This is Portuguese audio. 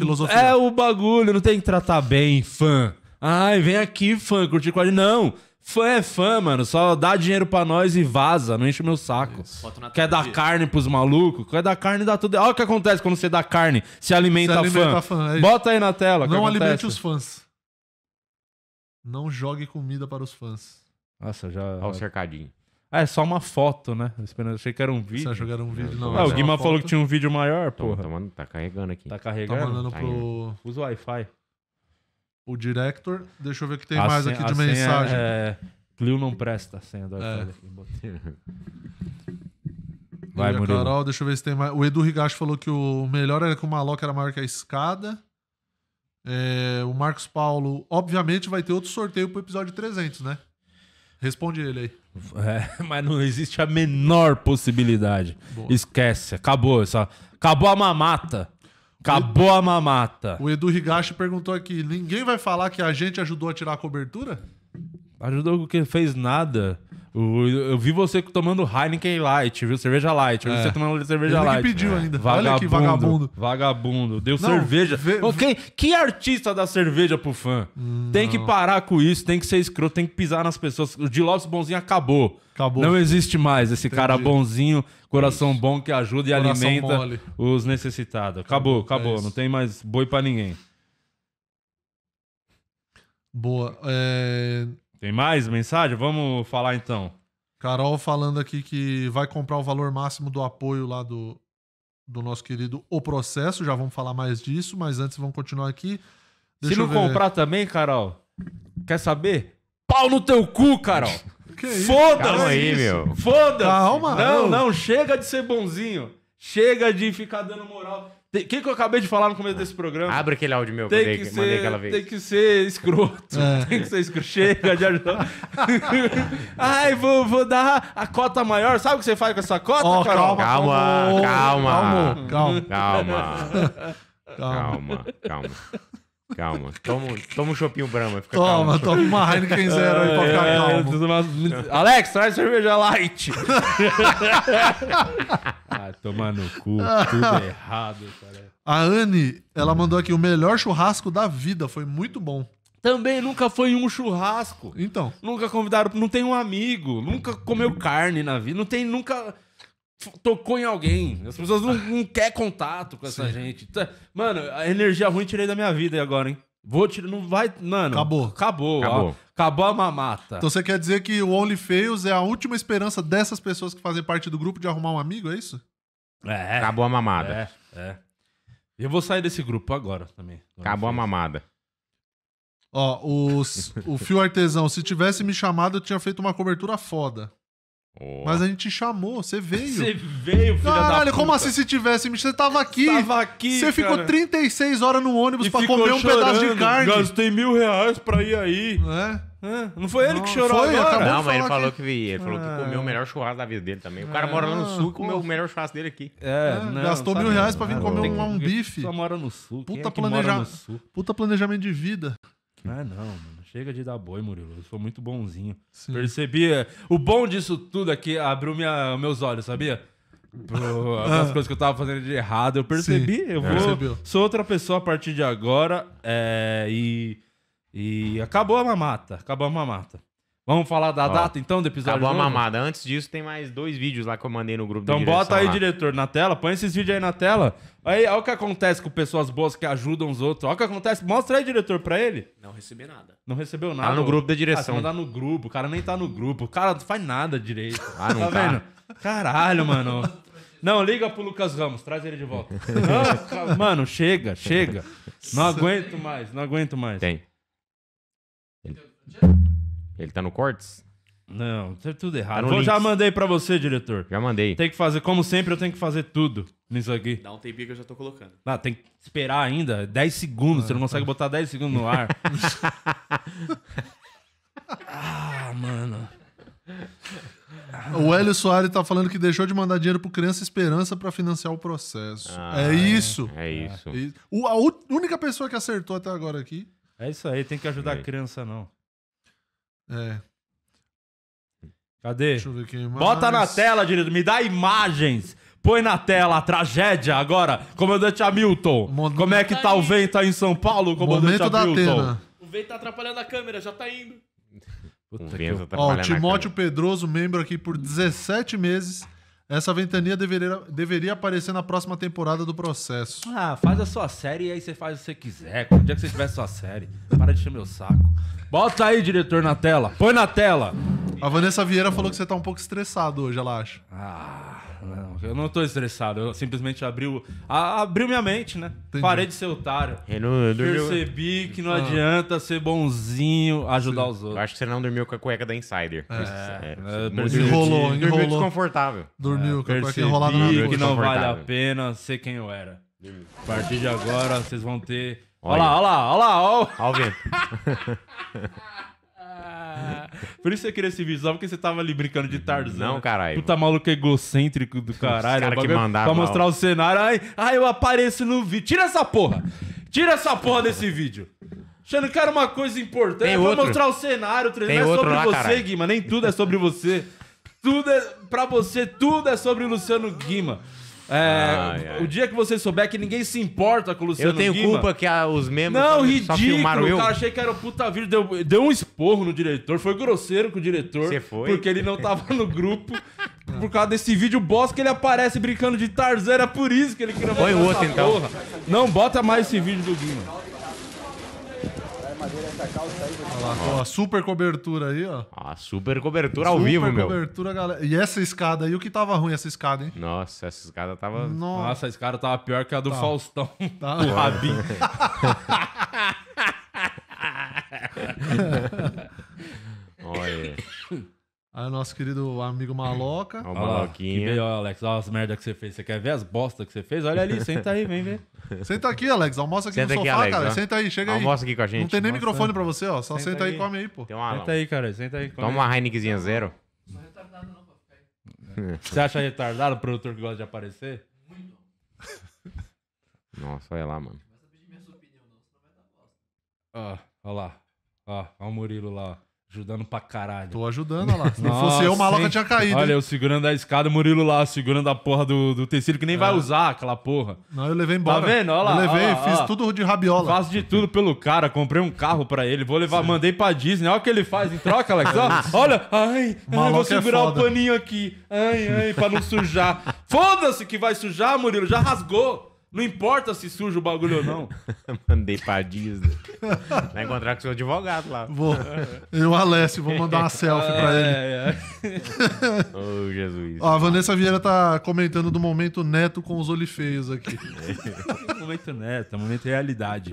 filosofia. É o bagulho, não tem que tratar bem fã. Ai, vem aqui, fã, curtir com a gente. Não, fã é fã, mano. Só dá dinheiro pra nós e vaza, não enche o meu saco. É, Quer dar carne pros malucos? Quer dar carne, dá tudo. Olha o que acontece quando você dá carne, se alimenta, se alimenta fã. fã é Bota aí na tela. Não alimente acontece. os fãs. Não jogue comida para os fãs. Nossa, já. Olha o cercadinho. Ah, é só uma foto, né? Eu achei que era um vídeo. Vocês jogaram um vídeo, não. Ah, o Guima falou que tinha um vídeo maior, pô. Tá, carregando aqui. Tá, tá carregando? Tá mandando tá pro... Usa o Wi-Fi. O Director. Deixa eu ver o que tem a mais senha, aqui de mensagem. É... Clio não presta a senha do é. Wi-Fi. É. Vai, Murilo. Carol, deixa eu ver se tem mais. O Edu Rigacho falou que o melhor era que o Maloca era maior que a escada. É, o Marcos Paulo, obviamente, vai ter outro sorteio pro episódio 300, né? Responde ele aí. É, mas não existe a menor possibilidade. Boa. Esquece, acabou essa, acabou a mamata. Acabou Edu, a mamata. O Edu Higashi perguntou aqui: ninguém vai falar que a gente ajudou a tirar a cobertura? Ajudou porque fez nada eu vi você tomando Heineken Light, viu? Cerveja Light. Eu vi é. você tomando cerveja Ele Light. que pediu é. ainda. Vagabundo, Olha que vagabundo. Vagabundo. Deu não, cerveja. Ve... Que artista dá cerveja pro fã? tem que parar com isso, tem que ser escroto, tem que pisar nas pessoas. O de Lopes bonzinho acabou. Acabou. Não existe mais esse Entendi. cara bonzinho, coração isso. bom que ajuda e coração alimenta mole. os necessitados. Acabou, é acabou. É não tem mais boi para ninguém. Boa. É... Tem mais mensagem? Vamos falar então. Carol falando aqui que vai comprar o valor máximo do apoio lá do, do nosso querido O Processo. Já vamos falar mais disso, mas antes vamos continuar aqui. Deixa Se não comprar também, Carol, quer saber? Pau no teu cu, Carol! Foda-se! aí, meu. Foda-se! Calma, Não, não, chega de ser bonzinho. Chega de ficar dando moral. O que, que eu acabei de falar no começo desse programa? Abre aquele áudio meu, tem mandei, que ser, mandei aquela vez. Tem que ser escroto. É. Tem que ser escroto. Chega de ajudar. Ai, vou, vou dar a cota maior. Sabe o que você faz com essa cota, oh, Carol? Calma, calma. Calma, calma. Calma, calma. calma. calma. calma. Calma. Toma, toma um chopinho Brahma. Fica toma, calmo. toma uma Heineken Zero aí pra ficar é, calmo. Alex, traz cerveja light. ah, tomar no cu. Tudo errado, cara. A Anne, ela mandou aqui o melhor churrasco da vida. Foi muito bom. Também nunca foi um churrasco. Então. Nunca convidaram. Não tem um amigo. Nunca comeu carne na vida. Não tem. Nunca tocou em alguém. As pessoas não, não querem contato com essa Sim. gente. Tá, mano, a energia ruim tirei da minha vida agora, hein? Vou tirar, não vai. Mano. Acabou. Acabou. Acabou. acabou a mamata. Então você quer dizer que o Only Fails é a última esperança dessas pessoas que fazem parte do grupo de arrumar um amigo, é isso? É. Acabou a mamada. É, é. Eu vou sair desse grupo agora também. Acabou a mamada. Ó, os, o Fio Artesão, se tivesse me chamado, eu tinha feito uma cobertura foda. Oh. Mas a gente chamou, você veio. Você veio, filho Caralho, como assim se tivesse? Você tava aqui. Tava aqui. Você ficou 36 horas no ônibus para pra comer um pedaço de carne. Gastei mil reais pra ir aí. É. É. Não foi ele não, que chorou foi, agora? Não, mas ele falou que, que ele falou que comeu o melhor churrasco da vida dele também. O cara mora lá no sul e comeu o melhor churrasco dele aqui. É, é não, gastou mil reais pra vir comer um, um bife. Só mora no sul. Puta, é planeja... no sul? Puta planejamento de vida. é não, mano. Chega de dar boi, Murilo. Eu sou muito bonzinho. Sim. Percebia. É, o bom disso tudo aqui é abriu minha, meus olhos, sabia? As coisas que eu tava fazendo de errado. Eu percebi, Sim, eu vou. Percebeu. Sou outra pessoa a partir de agora. É, e. E acabou a mamata. Acabou a mamata. Vamos falar da Ó, data então do episódio? Acabou novo? a mamada. Antes disso, tem mais dois vídeos lá que eu mandei no grupo Então bota aí, lá. diretor, na tela. Põe esses vídeos aí na tela. Aí, olha o que acontece com pessoas boas que ajudam os outros. Olha o que acontece. Mostra aí, diretor, pra ele. Não recebi nada. Não recebeu tá nada. Tá no grupo da ah, direção. Ah, no grupo. O cara nem tá no grupo. O cara não faz nada direito. Ah, não tá. tá. vendo? Caralho, mano. Não, liga pro Lucas Ramos, traz ele de volta. mano, chega, chega. Não aguento mais, não aguento mais. Tem. Ele... Ele tá no cortes? Não, tá tudo errado. Tá eu já mandei para você, diretor. Já mandei. Tem que fazer, como sempre, eu tenho que fazer tudo nisso aqui. Dá um tempinho que eu já tô colocando. Ah, tem que esperar ainda 10 segundos. Ah, você não ah, tá. consegue botar 10 segundos no ar. ah, mano. O Hélio Soares tá falando que deixou de mandar dinheiro pro Criança Esperança para financiar o processo. Ah, é, isso. É, é isso. É. O, a única pessoa que acertou até agora aqui. É isso aí, tem que ajudar a criança, não. É. Cadê? Deixa eu ver quem mais. Bota na tela, direito. Me dá imagens. Põe na tela a tragédia agora, comandante Hamilton. Como é que tá, o vento aí em São Paulo, comandante Momento Hamilton? Da Atena. O vento tá atrapalhando a câmera, já tá indo. Puta o Ó, Timóteo Pedroso, membro aqui por 17 meses. Essa ventania deveria, deveria aparecer na próxima temporada do processo. Ah, faz a sua série e aí você faz o que você quiser. Quando dia que você tiver sua série, para de encher meu saco. Bota aí, diretor, na tela. Põe na tela. A Vanessa Vieira falou que você tá um pouco estressado hoje, ela acha. Ah não. Eu não tô estressado. Eu simplesmente abri o, a, abriu minha mente, né? Entendi. Parei de ser otário. Eu não, eu Percebi que não ah. adianta ser bonzinho, ajudar Sim. os outros. Eu acho que você não dormiu com a cueca da Insider. É. é, é enrolou, dormiu enrolou. desconfortável. Dormiu é, com a cueca enrolada na que não vale a pena ser quem eu era. A partir de agora, vocês vão ter... Olha lá, olha lá, olha lá. Olha o vento. Por isso você queria esse vídeo, só porque você tava ali brincando de Tarzan. Não, caralho. Puta maluco egocêntrico do caralho. É cara que mandava Pra mostrar o cenário. Ai, ai, eu apareço no vídeo. Tira essa porra! Tira essa porra desse vídeo! Achando que era uma coisa importante. vou mostrar o cenário, tem Não é sobre lá, você, Guima. Nem tudo é sobre você. Tudo é. Pra você, tudo é sobre o Luciano Guima. É, ai, ai. O dia que você souber que ninguém se importa com o Luciano Eu tenho Guima, culpa que a, os membros não, só, ridículo, filmaram eu. achei que era o puta vírus, deu, deu um esporro no diretor, foi grosseiro com o diretor. Você foi? Porque ele não tava no grupo. por causa desse vídeo boss que ele aparece brincando de Tarzan, era por isso que ele queria Põe outro então. Porra. Não, bota mais esse vídeo do Guima. Olha lá, super cobertura aí, ó. Ah, super cobertura ao vivo, meu. Super cobertura, galera. E essa escada aí, o que tava ruim essa escada, hein? Nossa, essa escada tava. Nossa, Nossa essa escada tava pior que a do tá. Faustão. Tá. Do Rabin. Olha. Aí o nosso querido amigo Maloca. Ó, o Maloquinha. Olha, Alex, olha as merdas que você fez. Você quer ver as bostas que você fez? Olha ali, senta aí, vem ver. Senta aqui, Alex. Almoça aqui senta no aqui, sofá, Alex, cara. Ó. Senta aí, chega Almoça aí. aqui com a gente. Não tem nem Nossa. microfone pra você, ó. Só senta, senta aí e come aí, pô. Tem uma... Senta aí, cara. Senta aí. Toma aí. uma Heinekenzinha zero. Não sou retardado não, pra ficar aí. Você acha retardado o produtor que gosta de aparecer? Muito. Nossa, olha lá, mano. Começa a pedir minha sua opinião, não. Você não vai dar bosta. Ó, ó lá. Ó, ó o Murilo lá, ó. Ajudando pra caralho. Tô ajudando, olha lá. Se não fosse eu, o maloca tinha caído. Olha, eu segurando a escada, o Murilo lá segurando a porra do, do tecido, que nem é. vai usar aquela porra. Não, eu levei embora. Tá vendo? Olha lá. Eu levei, lá, fiz tudo de rabiola. Faço de tudo pelo cara, comprei um carro pra ele, vou levar, Sim. mandei pra Disney. Olha o que ele faz em troca, Alex. olha, ai, ai vou é segurar é o paninho aqui. Ai, ai, pra não sujar. Foda-se que vai sujar, Murilo, já rasgou. Não importa se suja o bagulho ou não. Mandei pra Disney. Vai encontrar com seu advogado lá. Vou. Eu, Alessio, vou mandar uma selfie pra é, ele. É, é. Ô, oh, Jesus. Ó, a Vanessa Vieira tá comentando do momento neto com os olifeios aqui. momento neto, momento realidade.